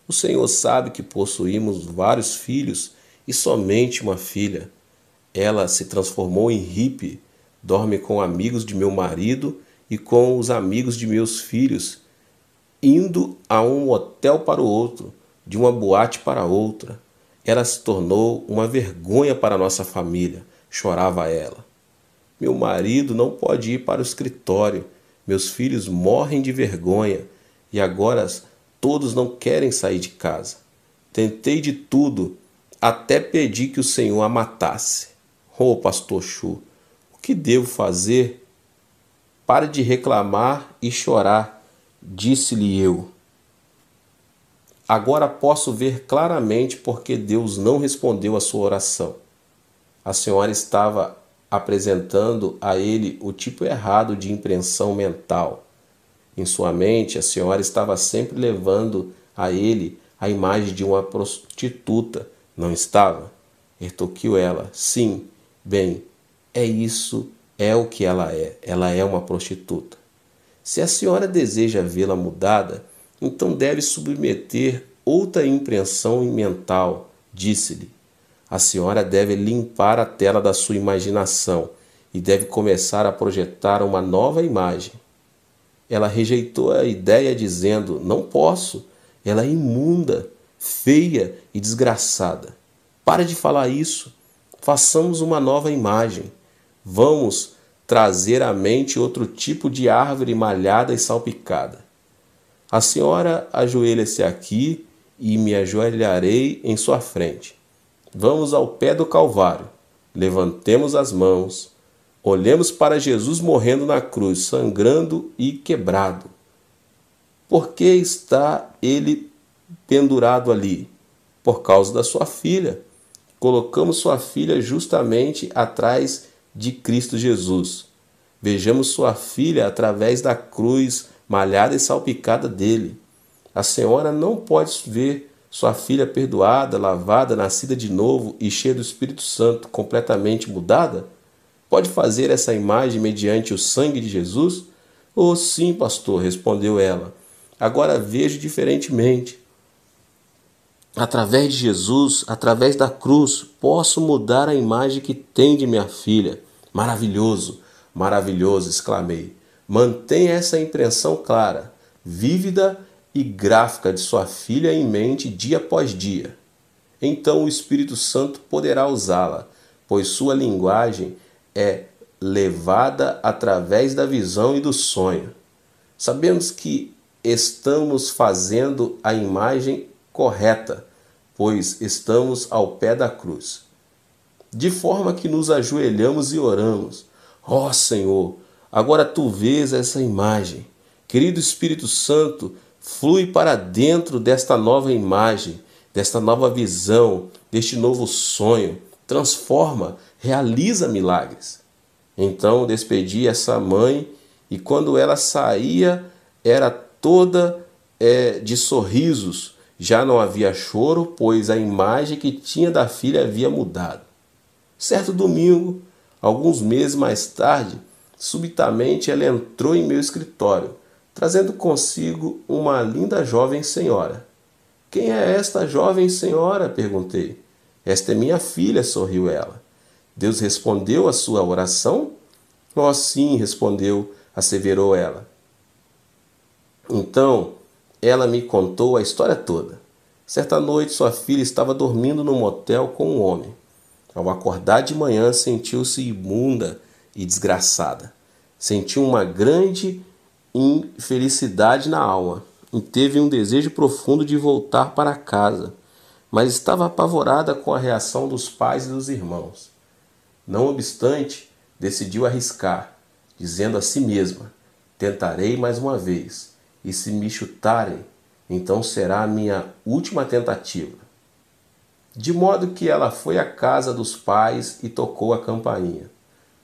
O Senhor sabe que possuímos vários filhos e somente uma filha. Ela se transformou em hippie, dorme com amigos de meu marido e com os amigos de meus filhos, indo a um hotel para o outro de uma boate para outra. Ela se tornou uma vergonha para nossa família, chorava ela. Meu marido não pode ir para o escritório. Meus filhos morrem de vergonha e agora todos não querem sair de casa. Tentei de tudo, até pedi que o Senhor a matasse. Oh, pastor Chu, o que devo fazer? Pare de reclamar e chorar, disse-lhe eu. Agora posso ver claramente porque Deus não respondeu a sua oração. A senhora estava apresentando a ele o tipo errado de impressão mental. Em sua mente, a senhora estava sempre levando a ele a imagem de uma prostituta, não estava? Retorquiu ela: Sim, bem, é isso, é o que ela é. Ela é uma prostituta. Se a senhora deseja vê-la mudada, então deve submeter outra impressão mental, disse-lhe. A senhora deve limpar a tela da sua imaginação e deve começar a projetar uma nova imagem. Ela rejeitou a ideia, dizendo: Não posso, ela é imunda, feia e desgraçada. Para de falar isso, façamos uma nova imagem. Vamos trazer à mente outro tipo de árvore malhada e salpicada. A senhora ajoelha-se aqui e me ajoelharei em sua frente. Vamos ao pé do Calvário. Levantemos as mãos. Olhemos para Jesus morrendo na cruz, sangrando e quebrado. Por que está ele pendurado ali? Por causa da sua filha. Colocamos sua filha justamente atrás de Cristo Jesus. Vejamos sua filha através da cruz malhada e salpicada dele. A senhora não pode ver sua filha perdoada, lavada, nascida de novo e cheia do Espírito Santo, completamente mudada? Pode fazer essa imagem mediante o sangue de Jesus? Oh, sim, pastor, respondeu ela. Agora vejo diferentemente. Através de Jesus, através da cruz, posso mudar a imagem que tem de minha filha. Maravilhoso, maravilhoso, exclamei. Mantenha essa impressão clara, vívida e gráfica de sua filha em mente dia após dia. Então o Espírito Santo poderá usá-la, pois sua linguagem é levada através da visão e do sonho. Sabemos que estamos fazendo a imagem correta, pois estamos ao pé da cruz. De forma que nos ajoelhamos e oramos: Ó oh, Senhor, Agora tu vês essa imagem. Querido Espírito Santo, flui para dentro desta nova imagem, desta nova visão, deste novo sonho. Transforma, realiza milagres. Então despedi essa mãe e quando ela saía era toda é, de sorrisos. Já não havia choro, pois a imagem que tinha da filha havia mudado. Certo domingo, alguns meses mais tarde, Subitamente ela entrou em meu escritório, trazendo consigo uma linda jovem senhora. Quem é esta jovem senhora? perguntei. Esta é minha filha, sorriu ela. Deus respondeu à sua oração? Oh, sim, respondeu, asseverou ela. Então, ela me contou a história toda. Certa noite, sua filha estava dormindo num motel com um homem. Ao acordar de manhã, sentiu-se imunda e desgraçada. Sentiu uma grande infelicidade na alma e teve um desejo profundo de voltar para casa, mas estava apavorada com a reação dos pais e dos irmãos. Não obstante, decidiu arriscar, dizendo a si mesma: Tentarei mais uma vez, e se me chutarem, então será a minha última tentativa. De modo que ela foi à casa dos pais e tocou a campainha.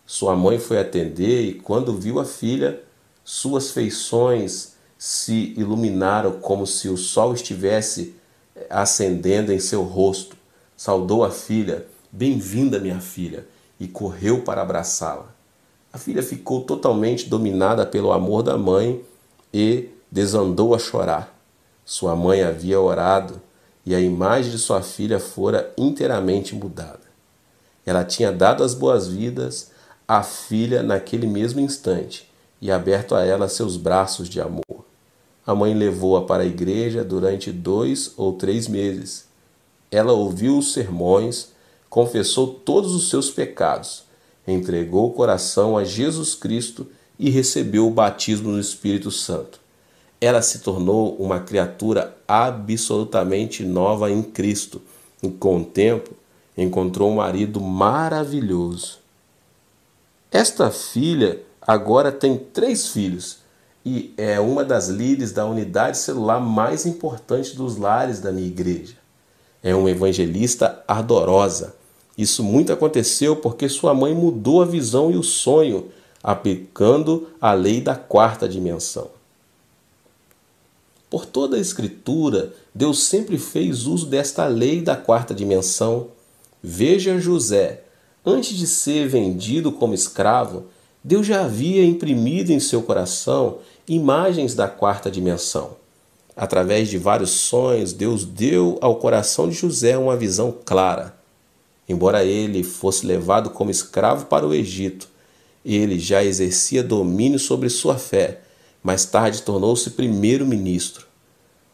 Sua mãe foi atender e, quando viu a filha, suas feições se iluminaram como se o sol estivesse eh, acendendo em seu rosto. Saudou a filha, bem-vinda, minha filha, e correu para abraçá-la. A filha ficou totalmente dominada pelo amor da mãe e desandou a chorar. Sua mãe havia orado e a imagem de sua filha fora inteiramente mudada. Ela tinha dado as boas-vindas a filha naquele mesmo instante e aberto a ela seus braços de amor. A mãe levou-a para a igreja durante dois ou três meses. Ela ouviu os sermões, confessou todos os seus pecados, entregou o coração a Jesus Cristo e recebeu o batismo no Espírito Santo. Ela se tornou uma criatura absolutamente nova em Cristo e, com o tempo, encontrou um marido maravilhoso esta filha agora tem três filhos e é uma das líderes da unidade celular mais importante dos lares da minha igreja. É uma evangelista ardorosa. Isso muito aconteceu porque sua mãe mudou a visão e o sonho, aplicando a lei da quarta dimensão. Por toda a Escritura, Deus sempre fez uso desta lei da quarta dimensão. Veja José, Antes de ser vendido como escravo, Deus já havia imprimido em seu coração imagens da quarta dimensão. Através de vários sonhos, Deus deu ao coração de José uma visão clara. Embora ele fosse levado como escravo para o Egito, ele já exercia domínio sobre sua fé. Mais tarde tornou-se primeiro-ministro.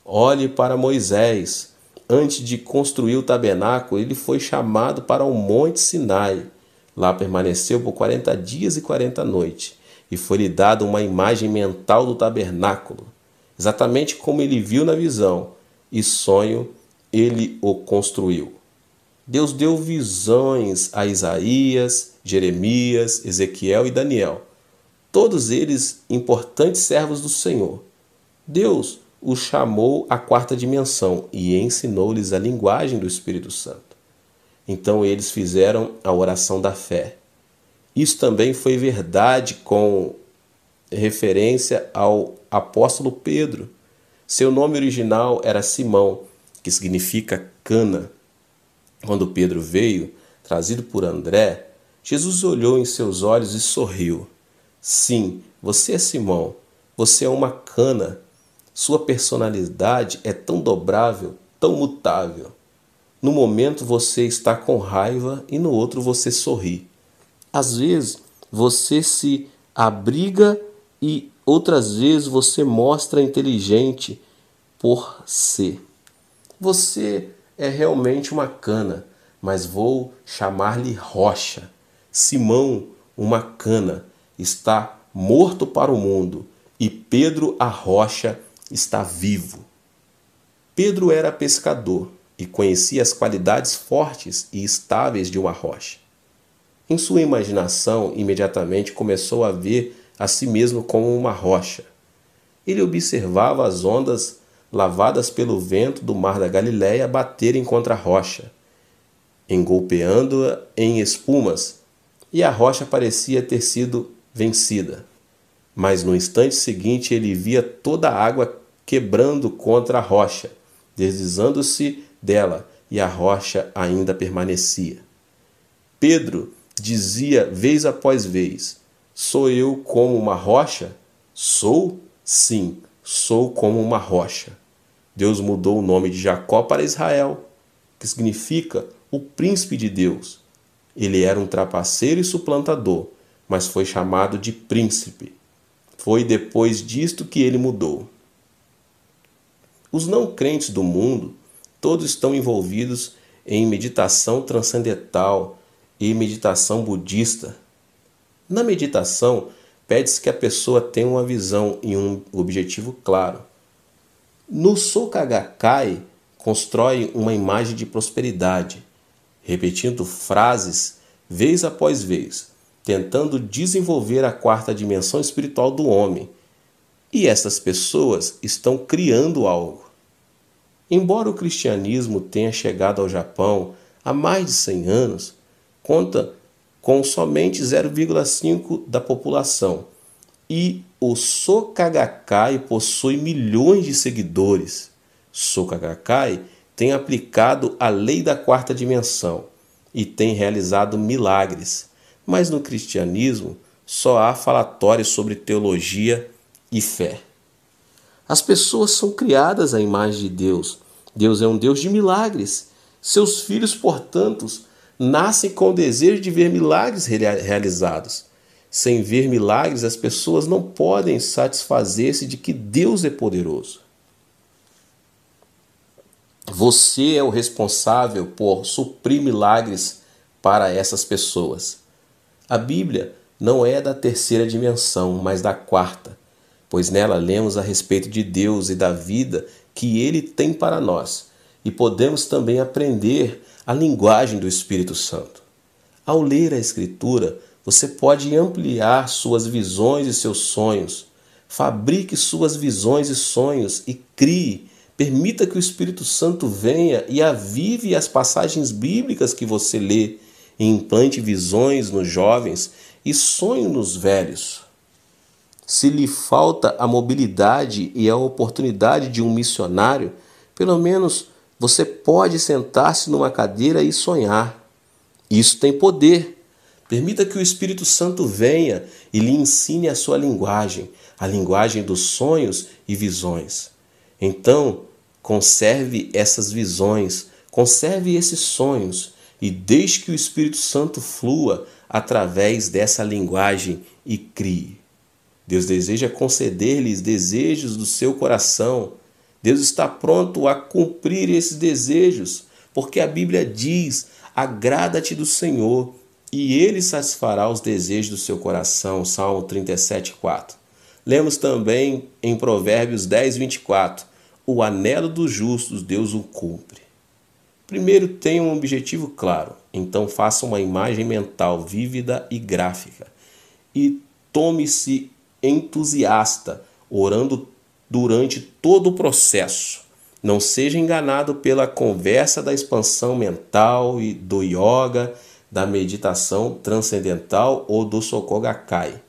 Olhe para Moisés, antes de construir o tabernáculo, ele foi chamado para o Monte Sinai. Lá permaneceu por 40 dias e 40 noites, e foi-lhe dada uma imagem mental do tabernáculo, exatamente como ele viu na visão, e sonho ele o construiu. Deus deu visões a Isaías, Jeremias, Ezequiel e Daniel, todos eles importantes servos do Senhor. Deus os chamou à quarta dimensão e ensinou-lhes a linguagem do Espírito Santo. Então eles fizeram a oração da fé. Isso também foi verdade com referência ao apóstolo Pedro. Seu nome original era Simão, que significa cana. Quando Pedro veio, trazido por André, Jesus olhou em seus olhos e sorriu. Sim, você é Simão, você é uma cana sua personalidade é tão dobrável, tão mutável. No momento você está com raiva e no outro você sorri. Às vezes você se abriga e outras vezes você mostra inteligente por ser. Você é realmente uma cana, mas vou chamar-lhe rocha. Simão, uma cana, está morto para o mundo, e Pedro, a rocha, está vivo. Pedro era pescador e conhecia as qualidades fortes e estáveis de uma rocha. Em sua imaginação, imediatamente começou a ver a si mesmo como uma rocha. Ele observava as ondas lavadas pelo vento do mar da Galiléia baterem contra a rocha, engolpeando-a em espumas, e a rocha parecia ter sido vencida. Mas no instante seguinte ele via toda a água quebrando contra a rocha, deslizando-se dela, e a rocha ainda permanecia. Pedro dizia vez após vez: Sou eu como uma rocha? Sou? Sim, sou como uma rocha. Deus mudou o nome de Jacó para Israel, que significa o príncipe de Deus. Ele era um trapaceiro e suplantador, mas foi chamado de príncipe. Foi depois disto que ele mudou. Os não crentes do mundo, todos estão envolvidos em meditação transcendental e meditação budista. Na meditação, pede-se que a pessoa tenha uma visão e um objetivo claro. No Soka constrói uma imagem de prosperidade, repetindo frases vez após vez, tentando desenvolver a quarta dimensão espiritual do homem e essas pessoas estão criando algo. Embora o cristianismo tenha chegado ao Japão há mais de 100 anos, conta com somente 0,5% da população. E o Sokagakai possui milhões de seguidores. Sokagakai tem aplicado a lei da quarta dimensão e tem realizado milagres. Mas no cristianismo só há falatórios sobre teologia e fé. As pessoas são criadas à imagem de Deus. Deus é um Deus de milagres. Seus filhos, portanto, nascem com o desejo de ver milagres realizados. Sem ver milagres, as pessoas não podem satisfazer-se de que Deus é poderoso. Você é o responsável por suprir milagres para essas pessoas. A Bíblia não é da terceira dimensão, mas da quarta pois nela lemos a respeito de Deus e da vida que ele tem para nós, e podemos também aprender a linguagem do Espírito Santo. Ao ler a Escritura, você pode ampliar suas visões e seus sonhos. Fabrique suas visões e sonhos e crie. Permita que o Espírito Santo venha e avive as passagens bíblicas que você lê e implante visões nos jovens e sonhos nos velhos. Se lhe falta a mobilidade e a oportunidade de um missionário, pelo menos você pode sentar-se numa cadeira e sonhar. Isso tem poder. Permita que o Espírito Santo venha e lhe ensine a sua linguagem, a linguagem dos sonhos e visões. Então, conserve essas visões, conserve esses sonhos e deixe que o Espírito Santo flua através dessa linguagem e crie. Deus deseja conceder-lhes desejos do seu coração. Deus está pronto a cumprir esses desejos, porque a Bíblia diz: agrada-te do Senhor e ele satisfará os desejos do seu coração. Salmo 37, 4. Lemos também em Provérbios 10, 24: O anelo dos justos Deus o cumpre. Primeiro, tenha um objetivo claro, então faça uma imagem mental vívida e gráfica e tome-se entusiasta, orando durante todo o processo. Não seja enganado pela conversa da expansão mental e do yoga, da meditação transcendental ou do Sokogakai.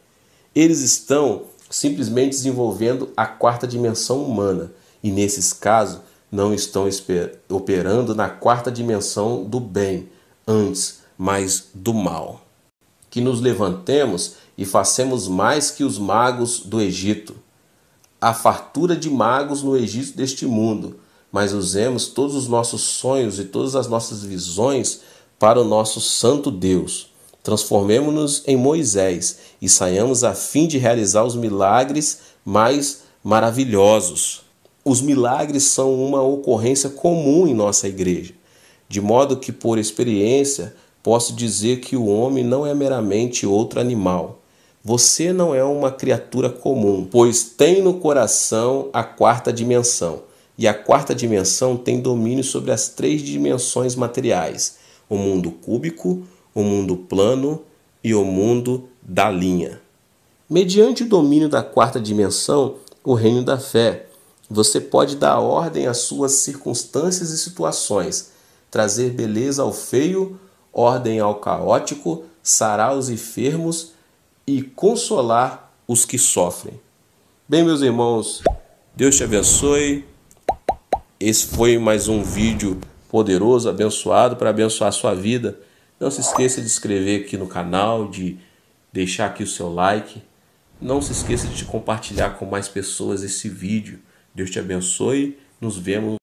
Eles estão simplesmente desenvolvendo a quarta dimensão humana e, nesses casos, não estão operando na quarta dimensão do bem, antes, mas do mal. Que nos levantemos e façamos mais que os magos do Egito. Há fartura de magos no Egito deste mundo, mas usemos todos os nossos sonhos e todas as nossas visões para o nosso santo Deus. Transformemo-nos em Moisés e saiamos a fim de realizar os milagres mais maravilhosos. Os milagres são uma ocorrência comum em nossa igreja, de modo que, por experiência, posso dizer que o homem não é meramente outro animal. Você não é uma criatura comum, pois tem no coração a quarta dimensão. E a quarta dimensão tem domínio sobre as três dimensões materiais: o mundo cúbico, o mundo plano e o mundo da linha. Mediante o domínio da quarta dimensão, o reino da fé, você pode dar ordem às suas circunstâncias e situações, trazer beleza ao feio, ordem ao caótico, sarar os enfermos e consolar os que sofrem. Bem, meus irmãos, Deus te abençoe. Esse foi mais um vídeo poderoso, abençoado para abençoar a sua vida. Não se esqueça de inscrever aqui no canal, de deixar aqui o seu like. Não se esqueça de compartilhar com mais pessoas esse vídeo. Deus te abençoe. Nos vemos